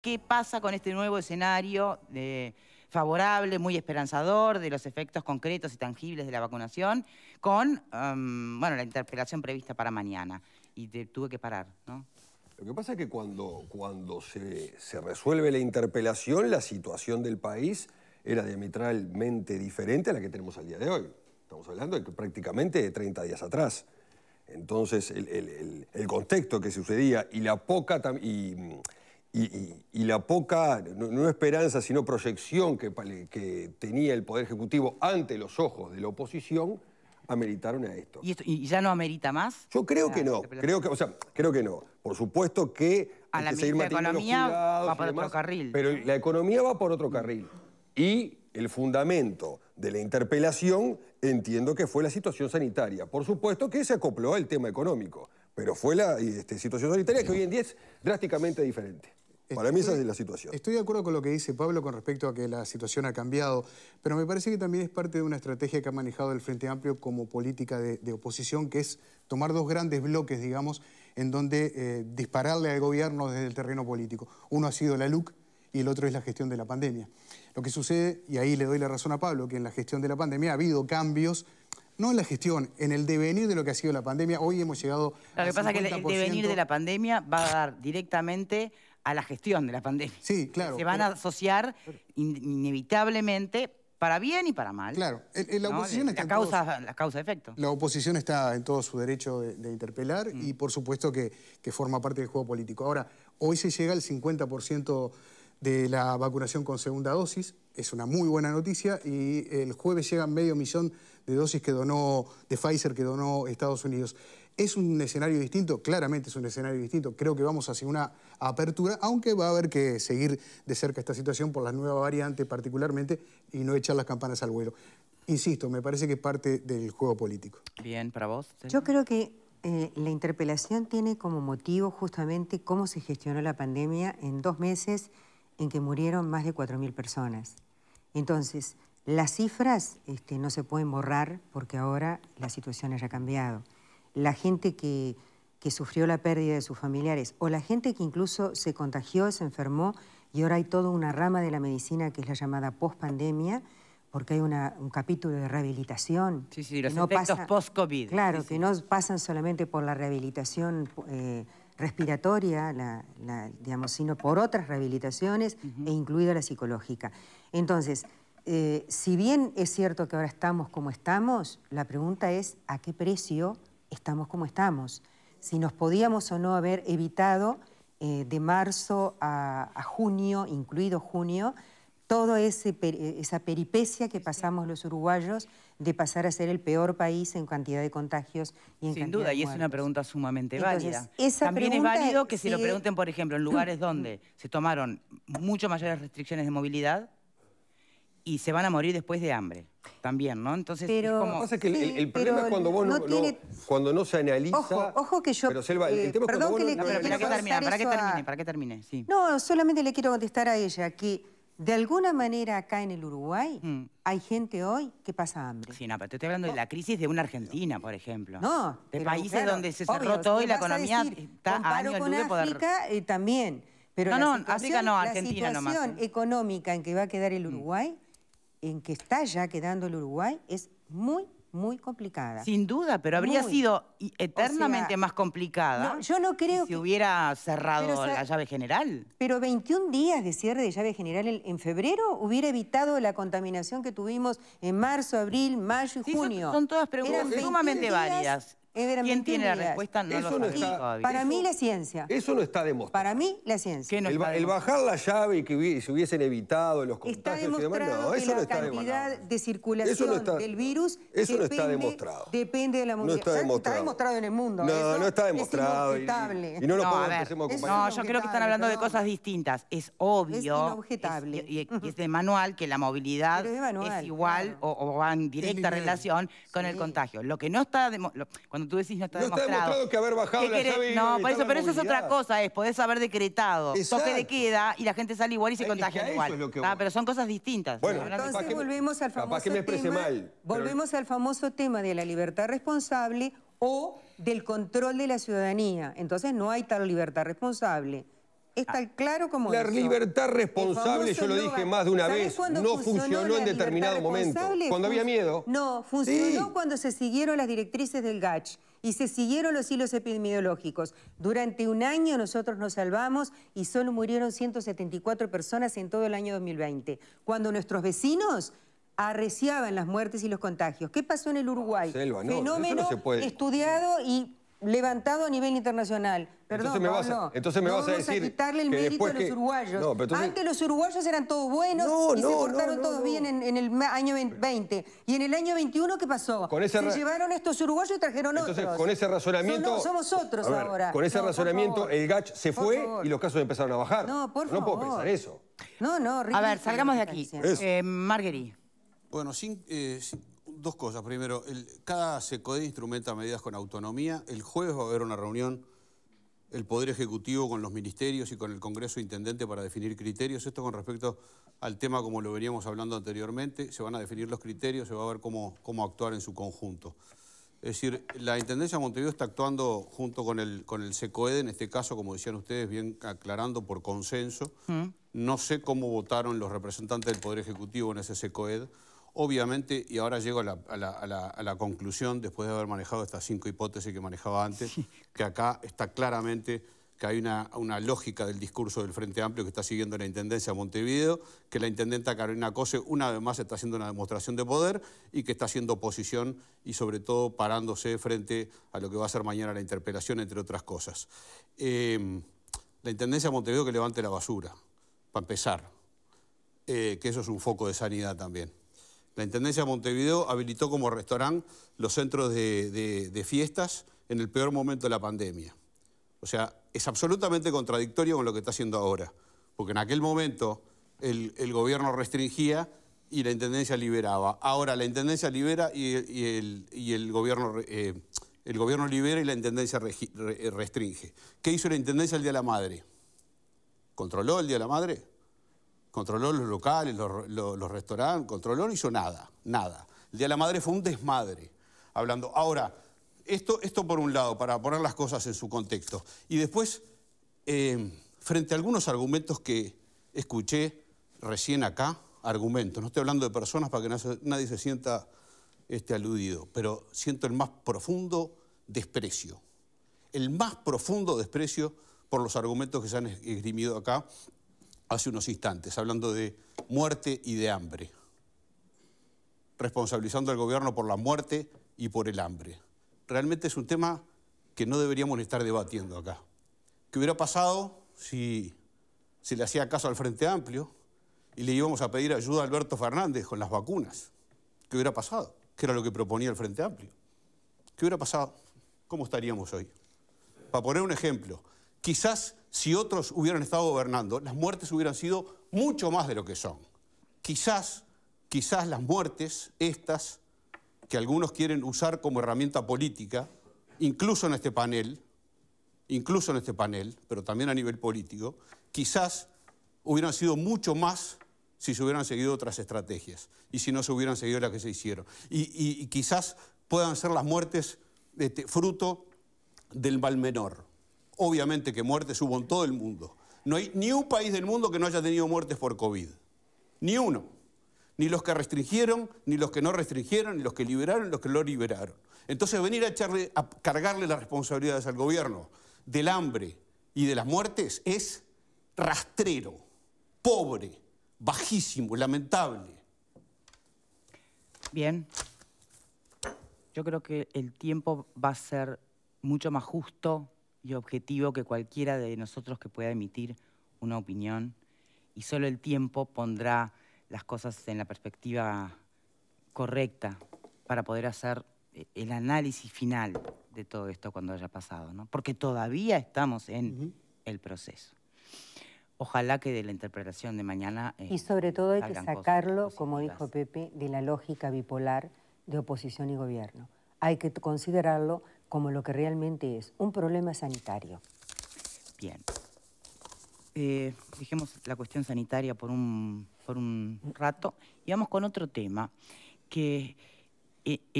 qué pasa con este nuevo escenario eh, favorable, muy esperanzador de los efectos concretos y tangibles de la vacunación, con em, bueno, la interpelación prevista para mañana. Y tuve que parar, ¿no? Lo que pasa es que cuando, cuando se, resuelve la interpelación, la situación del país era diametralmente diferente a la que tenemos al día de hoy. Estamos hablando de prácticamente de 30 días atrás. Entonces, el, contexto que sucedía y la poca... Y, mm, y, la poca, no, esperanza, sino proyección que, tenía el Poder Ejecutivo ante los ojos de la oposición, ameritaron a esto. ¿Y, ya no amerita más? Yo creo que no, creo que, o sea, creo que no. Por supuesto que a la, economía va por otro carril. Pero la economía va por otro carril. Y el fundamento de la interpelación entiendo que fue la situación sanitaria. Por supuesto que se acopló al tema económico, pero fue la este, situación sanitaria que hoy en día es drásticamente diferente. Para mí esa es la situación. Estoy de acuerdo con lo que dice Pablo con respecto a que la situación ha cambiado, pero me parece que también es parte de una estrategia que ha manejado el Frente Amplio como política de, oposición, que es tomar dos grandes bloques, digamos, en donde eh, dispararle al gobierno desde el terreno político. Uno ha sido la LUC y el otro es la gestión de la pandemia. Lo que sucede, y ahí le doy la razón a Pablo, que en la gestión de la pandemia ha habido cambios, no en la gestión, en el devenir de lo que ha sido la pandemia. Hoy hemos llegado... Lo que pasa es que el devenir de la pandemia va a dar directamente a la gestión de la pandemia. Sí, claro. Se van a asociar inevitablemente para bien y para mal. Claro, la oposición está... La causa, la causa efecto. La oposición está en todo su derecho de, interpelar mm. y por supuesto que, que, forma parte del juego político. Ahora, hoy se llega al 50% de la vacunación con segunda dosis. Es una muy buena noticia y el jueves llegan medio millón de dosis que donó, de Pfizer que donó Estados Unidos. Es un escenario distinto, claramente es un escenario distinto. Creo que vamos hacia una apertura, aunque va a haber que seguir de cerca esta situación por la nueva variante particularmente y no echar las campanas al vuelo. Insisto, me parece que es parte del juego político. Bien, para vos. Yo creo que eh, la interpelación tiene como motivo justamente cómo se gestionó la pandemia en dos meses en que murieron más de 4.000 personas. Entonces, las cifras este, no se pueden borrar porque ahora la situación haya cambiado. La gente que, sufrió la pérdida de sus familiares o la gente que incluso se contagió, se enfermó y ahora hay toda una rama de la medicina que es la llamada post-pandemia, porque hay un capítulo de rehabilitación. Sí, sí, los efectos post-COVID. Claro, que no pasan solamente por la rehabilitación eh, respiratoria, digamos, sino por otras rehabilitaciones e incluida la psicológica. Entonces, eh, si bien es cierto que ahora estamos como estamos, la pregunta es a qué precio estamos como estamos. Si nos podíamos o no haber evitado eh, de marzo a junio, incluido junio, toda eh, esa peripecia que pasamos los uruguayos de pasar a ser el peor país en cantidad de contagios y en Sin duda, y es una pregunta sumamente válida. También es válido que se lo pregunten, por ejemplo, en lugares donde se tomaron mucho mayores restricciones de movilidad y se van a morir después de hambre. También, ¿no? Entonces, Lo pasa es que el, problema es cuando vos no, se analiza... Ojo, que yo... Eh, perdón, que le, no... para que termine, para que termine, No, solamente le quiero contestar a ella que de alguna manera acá en el Uruguay mm. hay gente hoy que pasa hambre. Sí, no, pero te estoy hablando de la crisis de una Argentina, por ejemplo. No. De países donde se cerró todo y la economía está a año con luz de poder... África eh, también. no, no, África no, Argentina nomás. La situación económica en que va a quedar el mm. Uruguay, en que está ya quedando el Uruguay, es muy muy complicada. Sin duda, pero habría sido eternamente más complicada yo no creo si que... hubiera cerrado la llave general. Pero 21 días de cierre de llave general en, febrero hubiera evitado la contaminación que tuvimos en marzo, abril, mayo y junio. Son, todas preguntas sumamente válidas. ¿Quién tiene la respuesta? No lo no Para mí la ciencia. Eso no está demostrado. Para mí la ciencia. el, bajar la llave y que se hubiesen evitado los contagios y demás, no, eso no la cantidad de circulación del virus eso no está demostrado. depende de la movilidad. No está demostrado. en el mundo. No, no está demostrado. y- Es inobjetable. no lo podemos, no, yo creo que están hablando de cosas distintas. Es obvio. Es inobjetable. y- es de manual que la movilidad es igual o, va en directa relación con el contagio. Lo que no está. demostrado tú decís no está demostrado. No que haber bajado la No, por eso, pero eso es otra cosa, es podés haber decretado toque de queda y la gente sale igual y se contagia igual. ah, pero son cosas distintas. Bueno, entonces volvemos al famoso tema, volvemos al famoso tema de la libertad responsable o del control de la ciudadanía. Entonces no hay tal libertad responsable es ah, tan claro como La libertad responsable, yo lo dije más de una vez, no funcionó, en determinado momento. Cuando había miedo. No, funcionó cuando se siguieron las directrices del GACH y se siguieron los hilos epidemiológicos. Durante un año nosotros nos salvamos y solo murieron 174 personas en todo el año 2020. Cuando nuestros vecinos arreciaban las muertes y los contagios. ¿Qué pasó en el Uruguay? Fenómeno estudiado y levantado a nivel internacional. Perdón, entonces me vas, entonces no vas a quitarle el mérito a los uruguayos. Antes los uruguayos eran todos buenos y se portaron todos bien en, el año 20. Y en el año 21, ¿qué pasó? se llevaron estos uruguayos y trajeron entonces, otros. Con ese razonamiento... somos otros ahora. Con ese razonamiento, el GACH se fue y los casos empezaron a bajar. No, por favor. No puedo pensar eso. No, no. A ver, salgamos de aquí. Eh, Marguerite. Bueno, sin eh, dos cosas. Primero, cada SECOED e instrumenta medidas con autonomía. El jueves va a haber una reunión el Poder Ejecutivo con los ministerios y con el Congreso Intendente para definir criterios. Esto con respecto al tema como lo veníamos hablando anteriormente. Se van a definir los criterios, se va a ver cómo, cómo actuar en su conjunto. Es decir, la Intendencia Montevideo está actuando junto con el, con el SECOED, en este caso, como decían ustedes, bien aclarando por consenso. Mm. No sé cómo votaron los representantes del Poder Ejecutivo en ese SECOED. Obviamente, y ahora llego a la, conclusión, después de haber manejado estas cinco hipótesis que manejaba antes, que acá está claramente que hay una, lógica del discurso del Frente Amplio que está siguiendo la Intendencia de Montevideo, que la Intendenta Carolina Cose una vez más está haciendo una demostración de poder y que está haciendo oposición y sobre todo parándose frente a lo que va a ser mañana la interpelación, entre otras cosas. Em, la Intendencia de Montevideo que levante la basura, para empezar, eh, que eso es un foco de sanidad también. La Intendencia de Montevideo habilitó como restaurante los centros de, fiestas en el peor momento de la pandemia. O sea, es absolutamente contradictorio con lo que está haciendo ahora, porque en aquel momento el, gobierno restringía y la Intendencia liberaba. Ahora la Intendencia libera y, el, gobierno, eh, el gobierno libera y la Intendencia restringe. ¿Qué hizo la Intendencia el Día de la Madre? ¿Controló el Día de la Madre? controló los locales, los, restaurantes, controló, no hizo nada, nada. El Día de la Madre fue un desmadre, hablando. Ahora, esto, esto por un lado, para poner las cosas en su contexto. Y después, eh, frente a algunos argumentos que escuché recién acá, argumentos, no estoy hablando de personas para que nadie se sienta este, aludido, pero siento el más profundo desprecio, el más profundo desprecio por los argumentos que se han esgrimido acá hace unos instantes, hablando de muerte y de hambre, responsabilizando al gobierno por la muerte y por el hambre. Realmente es un tema que no deberíamos estar debatiendo acá. ¿Qué hubiera pasado si se le hacía caso al Frente Amplio y le íbamos a pedir ayuda a Alberto Fernández con las vacunas? ¿Qué hubiera pasado? ¿Qué era lo que proponía el Frente Amplio? ¿Qué hubiera pasado? ¿Cómo estaríamos hoy? Para poner un ejemplo, quizás si otros hubieran estado gobernando, las muertes hubieran sido mucho más de lo que son. Quizás, quizás las muertes, estas, que algunos quieren usar como herramienta política, incluso en este panel, incluso en este panel, pero también a nivel político, quizás hubieran sido mucho más si se hubieran seguido otras estrategias y si no se hubieran seguido las que se hicieron. Y, quizás puedan ser las muertes este, fruto del mal menor Obviamente que muertes hubo en todo el mundo. No hay ni un país del mundo que no haya tenido muertes por COVID. Ni uno. Ni los que restringieron, ni los que no restringieron, ni los que liberaron, ni los que lo liberaron. Entonces venir a, a cargarle las responsabilidades al gobierno del hambre y de las muertes es rastrero, pobre, bajísimo, lamentable. Bien. Yo creo que el tiempo va a ser mucho más justo y objetivo que cualquiera de nosotros que pueda emitir una opinión y solo el tiempo pondrá las cosas en la perspectiva correcta para poder hacer eh, el análisis final de todo esto cuando haya pasado, ¿no? Porque todavía estamos en el proceso. Ojalá que de la interpretación de mañana... Eh, y sobre todo hay que sacarlo, como dijo Pepe, de la lógica bipolar de oposición y gobierno. Hay que considerarlo como lo que realmente es, un problema sanitario. Bien. Eh, dejemos la cuestión sanitaria por un, por un rato y vamos con otro tema que... Eh, eh,